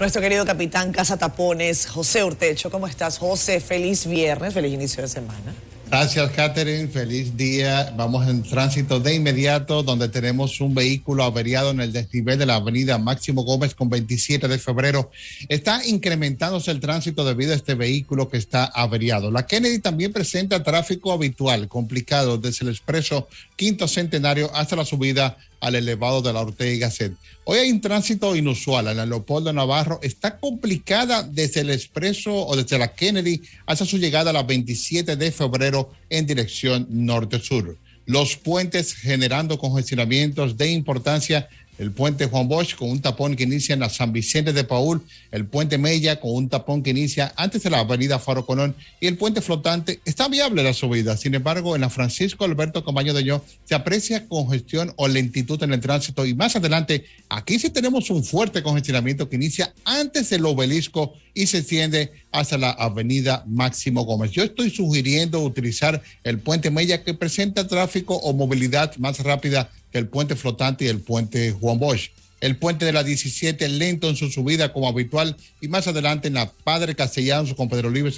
nuestro querido capitán Casa Tapones, José Urtecho. ¿Cómo estás, José? Feliz viernes, feliz inicio de semana. Gracias, Catherine. Feliz día. Vamos en tránsito de inmediato, donde tenemos un vehículo averiado en el desnivel de la avenida Máximo Gómez con 27 de febrero. Está incrementándose el tránsito debido a este vehículo que está averiado. La Kennedy también presenta tráfico habitual complicado desde el expreso Quinto Centenario hasta la subida al elevado de la Ortega y Hoy hay un tránsito inusual en la Leopoldo Navarro. Está complicada desde el expreso o desde la Kennedy hasta su llegada a la 27 de febrero en dirección norte-sur. Los puentes generando congestionamientos de importancia el puente Juan Bosch con un tapón que inicia en la San Vicente de Paul, el puente Mella con un tapón que inicia antes de la avenida Faro Colón y el puente flotante. Está viable la subida, sin embargo, en la Francisco Alberto Camaño de Yo se aprecia congestión o lentitud en el tránsito y más adelante, aquí sí tenemos un fuerte congestionamiento que inicia antes del obelisco y se extiende hasta la avenida Máximo Gómez. Yo estoy sugiriendo utilizar el puente Mella que presenta tráfico o movilidad más rápida el puente flotante y el puente Juan Bosch. El puente de la 17 lento en su subida como habitual y más adelante en la Padre Castellanos con Pedro Olivo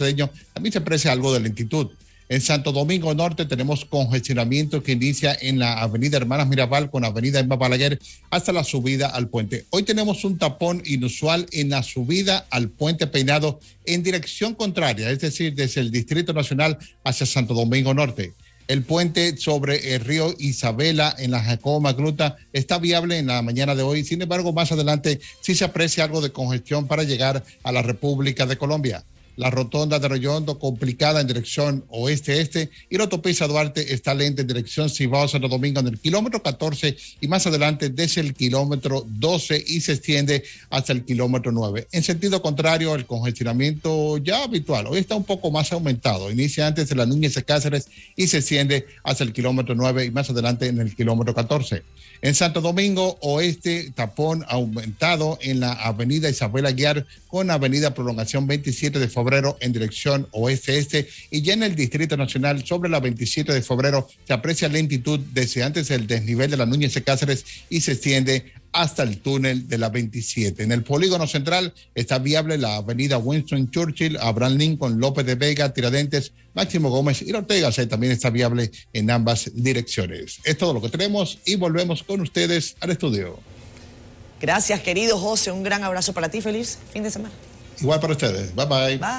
...a mí se aprecia algo de lentitud. En Santo Domingo Norte tenemos congestionamiento que inicia en la Avenida Hermanas Mirabal con Avenida Emma Balaguer hasta la subida al puente. Hoy tenemos un tapón inusual en la subida al puente Peinado en dirección contraria, es decir, desde el Distrito Nacional hacia Santo Domingo Norte. El puente sobre el río Isabela en la jacoma Gruta está viable en la mañana de hoy. Sin embargo, más adelante sí se aprecia algo de congestión para llegar a la República de Colombia la rotonda de Rollondo complicada en dirección oeste-este y la autopista Duarte está lenta en dirección Cibao Santo Domingo en el kilómetro 14 y más adelante desde el kilómetro 12 y se extiende hasta el kilómetro 9. En sentido contrario, el congestionamiento ya habitual hoy está un poco más aumentado. Inicia antes de la Núñez de Cáceres y se extiende hasta el kilómetro 9 y más adelante en el kilómetro 14. En Santo Domingo Oeste, tapón aumentado en la avenida Isabel Aguiar con avenida Prolongación 27 de Febrero en dirección oeste-este y ya en el Distrito Nacional sobre la 27 de febrero se aprecia lentitud desde antes el desnivel de la Núñez de Cáceres y se extiende hasta el túnel de la 27. En el polígono central está viable la avenida Winston Churchill, Abraham Lincoln, López de Vega, Tiradentes, Máximo Gómez y Ortega. Se también está viable en ambas direcciones. Es todo lo que tenemos y volvemos con ustedes al estudio. Gracias, querido José. Un gran abrazo para ti. Feliz fin de semana. Igual para ustedes. Bye bye. Bye.